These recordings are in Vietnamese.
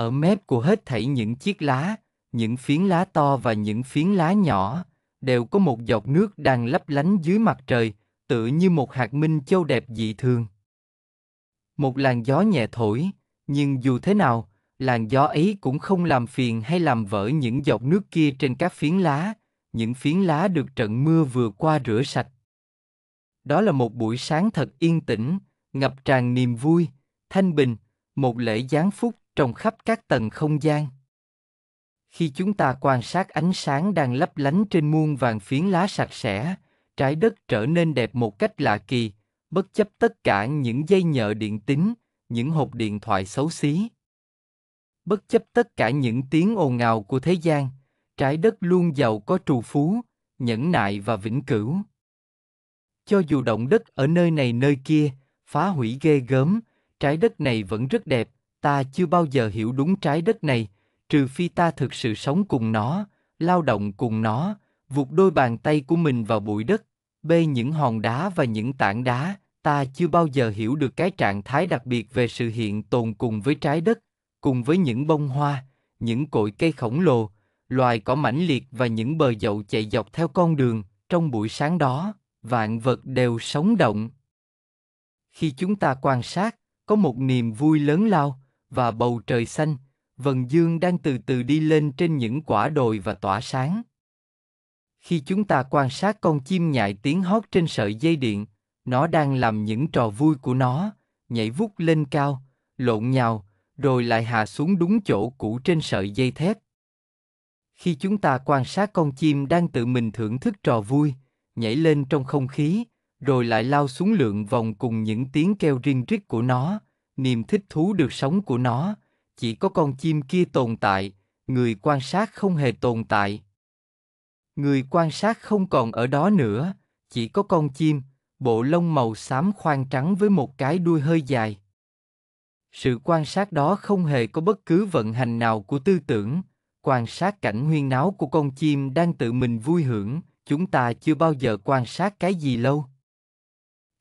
ở mép của hết thảy những chiếc lá, những phiến lá to và những phiến lá nhỏ, đều có một giọt nước đang lấp lánh dưới mặt trời, tựa như một hạt minh châu đẹp dị thường. Một làn gió nhẹ thổi, nhưng dù thế nào, làn gió ấy cũng không làm phiền hay làm vỡ những giọt nước kia trên các phiến lá, những phiến lá được trận mưa vừa qua rửa sạch. Đó là một buổi sáng thật yên tĩnh, ngập tràn niềm vui, thanh bình, một lễ giáng phúc trong khắp các tầng không gian khi chúng ta quan sát ánh sáng đang lấp lánh trên muôn vàng phiến lá sạch sẽ trái đất trở nên đẹp một cách lạ kỳ bất chấp tất cả những dây nhợ điện tính những hộp điện thoại xấu xí bất chấp tất cả những tiếng ồn ào của thế gian trái đất luôn giàu có trù phú nhẫn nại và vĩnh cửu cho dù động đất ở nơi này nơi kia phá hủy ghê gớm trái đất này vẫn rất đẹp ta chưa bao giờ hiểu đúng trái đất này trừ phi ta thực sự sống cùng nó lao động cùng nó vụt đôi bàn tay của mình vào bụi đất bê những hòn đá và những tảng đá ta chưa bao giờ hiểu được cái trạng thái đặc biệt về sự hiện tồn cùng với trái đất cùng với những bông hoa những cội cây khổng lồ loài cỏ mãnh liệt và những bờ dậu chạy dọc theo con đường trong buổi sáng đó vạn vật đều sống động khi chúng ta quan sát có một niềm vui lớn lao và bầu trời xanh, vần dương đang từ từ đi lên trên những quả đồi và tỏa sáng. Khi chúng ta quan sát con chim nhại tiếng hót trên sợi dây điện, nó đang làm những trò vui của nó, nhảy vút lên cao, lộn nhào, rồi lại hạ xuống đúng chỗ cũ trên sợi dây thép. Khi chúng ta quan sát con chim đang tự mình thưởng thức trò vui, nhảy lên trong không khí, rồi lại lao xuống lượn vòng cùng những tiếng kêu riêng rít của nó, niềm thích thú được sống của nó chỉ có con chim kia tồn tại người quan sát không hề tồn tại người quan sát không còn ở đó nữa chỉ có con chim bộ lông màu xám khoang trắng với một cái đuôi hơi dài sự quan sát đó không hề có bất cứ vận hành nào của tư tưởng quan sát cảnh huyên náo của con chim đang tự mình vui hưởng chúng ta chưa bao giờ quan sát cái gì lâu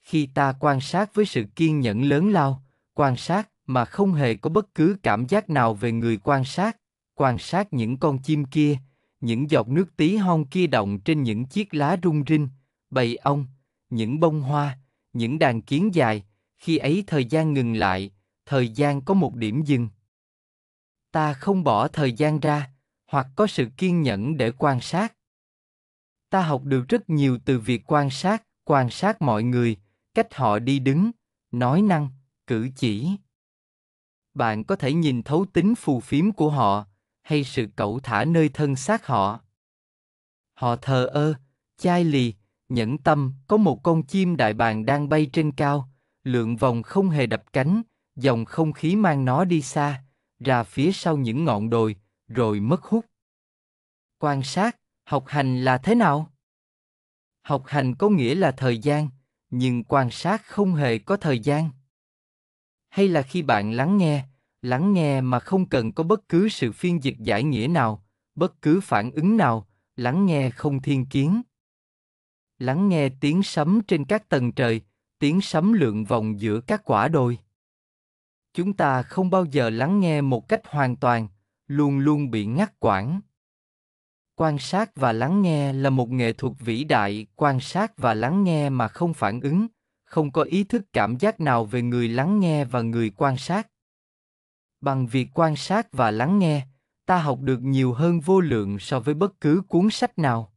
khi ta quan sát với sự kiên nhẫn lớn lao quan sát mà không hề có bất cứ cảm giác nào về người quan sát, quan sát những con chim kia, những giọt nước tí hon kia động trên những chiếc lá rung rinh, bầy ong, những bông hoa, những đàn kiến dài, khi ấy thời gian ngừng lại, thời gian có một điểm dừng. Ta không bỏ thời gian ra, hoặc có sự kiên nhẫn để quan sát. Ta học được rất nhiều từ việc quan sát, quan sát mọi người, cách họ đi đứng, nói năng, cử chỉ bạn có thể nhìn thấu tính phù phiếm của họ hay sự cẩu thả nơi thân xác họ họ thờ ơ chai lì nhẫn tâm có một con chim đại bàng đang bay trên cao lượng vòng không hề đập cánh dòng không khí mang nó đi xa ra phía sau những ngọn đồi rồi mất hút quan sát học hành là thế nào học hành có nghĩa là thời gian nhưng quan sát không hề có thời gian hay là khi bạn lắng nghe lắng nghe mà không cần có bất cứ sự phiên dịch giải nghĩa nào bất cứ phản ứng nào lắng nghe không thiên kiến lắng nghe tiếng sấm trên các tầng trời tiếng sấm lượn vòng giữa các quả đồi chúng ta không bao giờ lắng nghe một cách hoàn toàn luôn luôn bị ngắt quãng quan sát và lắng nghe là một nghệ thuật vĩ đại quan sát và lắng nghe mà không phản ứng không có ý thức cảm giác nào về người lắng nghe và người quan sát bằng việc quan sát và lắng nghe ta học được nhiều hơn vô lượng so với bất cứ cuốn sách nào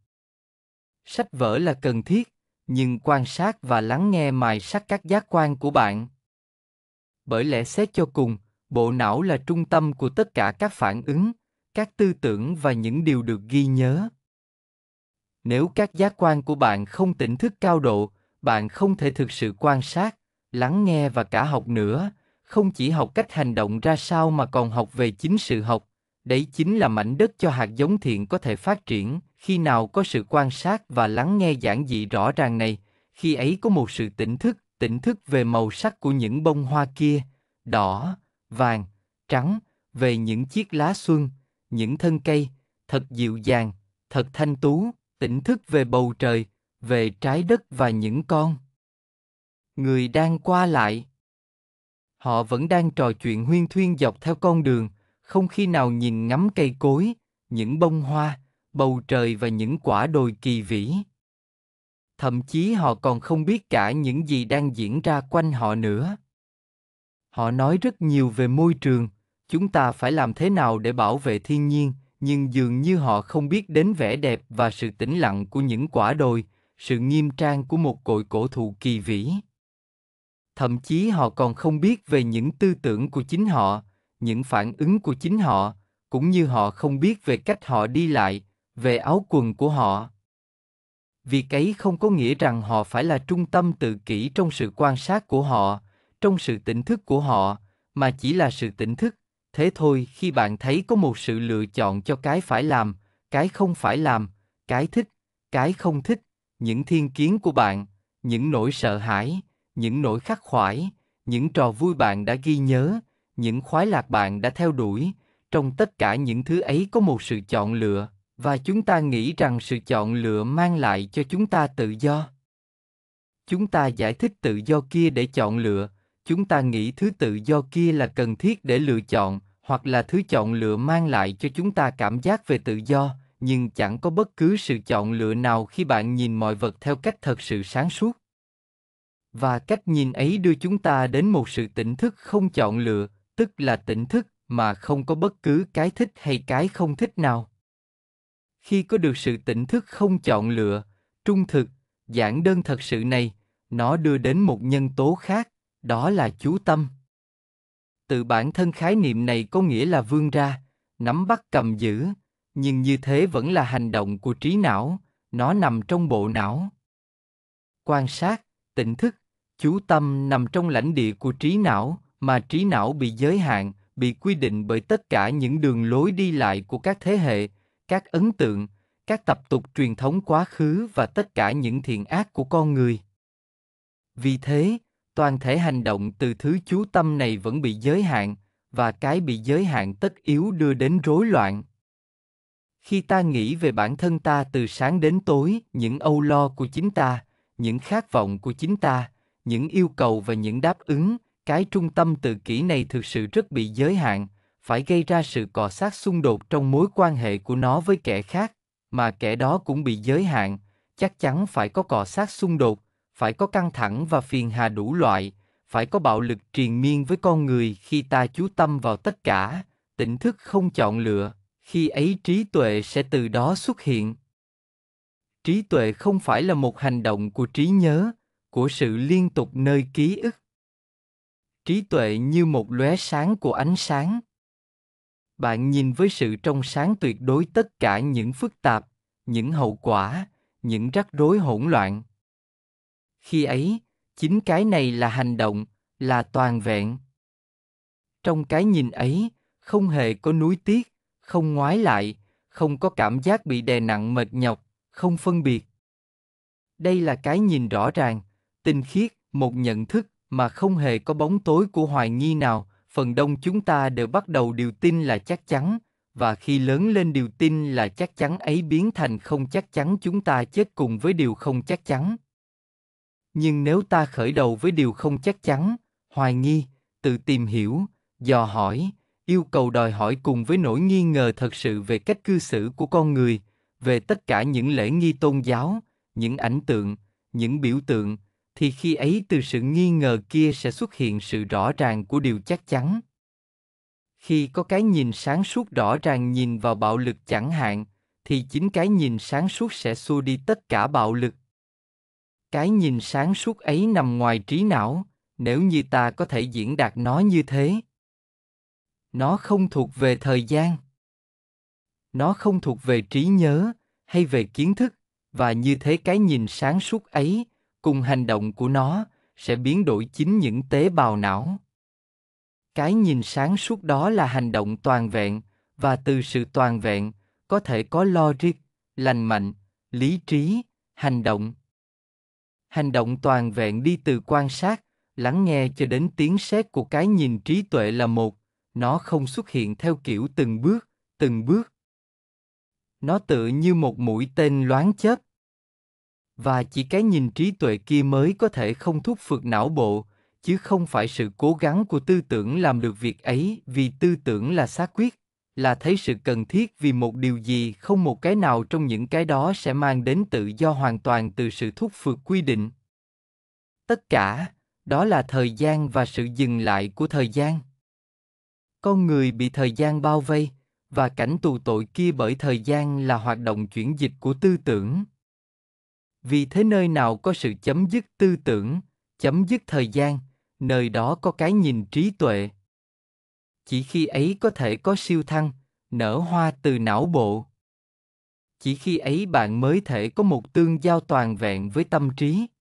sách vở là cần thiết nhưng quan sát và lắng nghe mài sắc các giác quan của bạn bởi lẽ xét cho cùng bộ não là trung tâm của tất cả các phản ứng các tư tưởng và những điều được ghi nhớ nếu các giác quan của bạn không tỉnh thức cao độ bạn không thể thực sự quan sát lắng nghe và cả học nữa không chỉ học cách hành động ra sao mà còn học về chính sự học đấy chính là mảnh đất cho hạt giống thiện có thể phát triển khi nào có sự quan sát và lắng nghe giản dị rõ ràng này khi ấy có một sự tỉnh thức tỉnh thức về màu sắc của những bông hoa kia đỏ vàng trắng về những chiếc lá xuân những thân cây thật dịu dàng thật thanh tú tỉnh thức về bầu trời về trái đất và những con người đang qua lại họ vẫn đang trò chuyện huyên thuyên dọc theo con đường không khi nào nhìn ngắm cây cối những bông hoa bầu trời và những quả đồi kỳ vĩ thậm chí họ còn không biết cả những gì đang diễn ra quanh họ nữa họ nói rất nhiều về môi trường chúng ta phải làm thế nào để bảo vệ thiên nhiên nhưng dường như họ không biết đến vẻ đẹp và sự tĩnh lặng của những quả đồi sự nghiêm trang của một cội cổ thụ kỳ vĩ thậm chí họ còn không biết về những tư tưởng của chính họ những phản ứng của chính họ cũng như họ không biết về cách họ đi lại về áo quần của họ việc ấy không có nghĩa rằng họ phải là trung tâm tự kỷ trong sự quan sát của họ trong sự tỉnh thức của họ mà chỉ là sự tỉnh thức thế thôi khi bạn thấy có một sự lựa chọn cho cái phải làm cái không phải làm cái thích cái không thích những thiên kiến của bạn những nỗi sợ hãi những nỗi khắc khoải những trò vui bạn đã ghi nhớ những khoái lạc bạn đã theo đuổi trong tất cả những thứ ấy có một sự chọn lựa và chúng ta nghĩ rằng sự chọn lựa mang lại cho chúng ta tự do chúng ta giải thích tự do kia để chọn lựa chúng ta nghĩ thứ tự do kia là cần thiết để lựa chọn hoặc là thứ chọn lựa mang lại cho chúng ta cảm giác về tự do nhưng chẳng có bất cứ sự chọn lựa nào khi bạn nhìn mọi vật theo cách thật sự sáng suốt và cách nhìn ấy đưa chúng ta đến một sự tỉnh thức không chọn lựa tức là tỉnh thức mà không có bất cứ cái thích hay cái không thích nào khi có được sự tỉnh thức không chọn lựa trung thực giản đơn thật sự này nó đưa đến một nhân tố khác đó là chú tâm từ bản thân khái niệm này có nghĩa là vươn ra nắm bắt cầm giữ nhưng như thế vẫn là hành động của trí não nó nằm trong bộ não quan sát tỉnh thức chú tâm nằm trong lãnh địa của trí não mà trí não bị giới hạn bị quy định bởi tất cả những đường lối đi lại của các thế hệ các ấn tượng các tập tục truyền thống quá khứ và tất cả những thiện ác của con người vì thế toàn thể hành động từ thứ chú tâm này vẫn bị giới hạn và cái bị giới hạn tất yếu đưa đến rối loạn khi ta nghĩ về bản thân ta từ sáng đến tối những âu lo của chính ta những khát vọng của chính ta những yêu cầu và những đáp ứng cái trung tâm tự kỷ này thực sự rất bị giới hạn phải gây ra sự cọ sát xung đột trong mối quan hệ của nó với kẻ khác mà kẻ đó cũng bị giới hạn chắc chắn phải có cọ sát xung đột phải có căng thẳng và phiền hà đủ loại phải có bạo lực triền miên với con người khi ta chú tâm vào tất cả tỉnh thức không chọn lựa khi ấy trí tuệ sẽ từ đó xuất hiện trí tuệ không phải là một hành động của trí nhớ của sự liên tục nơi ký ức trí tuệ như một lóe sáng của ánh sáng bạn nhìn với sự trong sáng tuyệt đối tất cả những phức tạp những hậu quả những rắc rối hỗn loạn khi ấy chính cái này là hành động là toàn vẹn trong cái nhìn ấy không hề có núi tiếc không ngoái lại, không có cảm giác bị đè nặng mệt nhọc, không phân biệt. Đây là cái nhìn rõ ràng, tinh khiết, một nhận thức mà không hề có bóng tối của hoài nghi nào, phần đông chúng ta đều bắt đầu điều tin là chắc chắn, và khi lớn lên điều tin là chắc chắn ấy biến thành không chắc chắn chúng ta chết cùng với điều không chắc chắn. Nhưng nếu ta khởi đầu với điều không chắc chắn, hoài nghi, tự tìm hiểu, dò hỏi, yêu cầu đòi hỏi cùng với nỗi nghi ngờ thật sự về cách cư xử của con người về tất cả những lễ nghi tôn giáo những ảnh tượng những biểu tượng thì khi ấy từ sự nghi ngờ kia sẽ xuất hiện sự rõ ràng của điều chắc chắn khi có cái nhìn sáng suốt rõ ràng nhìn vào bạo lực chẳng hạn thì chính cái nhìn sáng suốt sẽ xua đi tất cả bạo lực cái nhìn sáng suốt ấy nằm ngoài trí não nếu như ta có thể diễn đạt nó như thế nó không thuộc về thời gian nó không thuộc về trí nhớ hay về kiến thức và như thế cái nhìn sáng suốt ấy cùng hành động của nó sẽ biến đổi chính những tế bào não cái nhìn sáng suốt đó là hành động toàn vẹn và từ sự toàn vẹn có thể có logic lành mạnh lý trí hành động hành động toàn vẹn đi từ quan sát lắng nghe cho đến tiếng sét của cái nhìn trí tuệ là một nó không xuất hiện theo kiểu từng bước, từng bước. Nó tự như một mũi tên loáng chớp. Và chỉ cái nhìn trí tuệ kia mới có thể không thúc phượt não bộ, chứ không phải sự cố gắng của tư tưởng làm được việc ấy vì tư tưởng là xác quyết là thấy sự cần thiết vì một điều gì không một cái nào trong những cái đó sẽ mang đến tự do hoàn toàn từ sự thúc phượt quy định tất cả đó là thời gian và sự dừng lại của thời gian con người bị thời gian bao vây và cảnh tù tội kia bởi thời gian là hoạt động chuyển dịch của tư tưởng vì thế nơi nào có sự chấm dứt tư tưởng chấm dứt thời gian nơi đó có cái nhìn trí tuệ chỉ khi ấy có thể có siêu thăng nở hoa từ não bộ chỉ khi ấy bạn mới thể có một tương giao toàn vẹn với tâm trí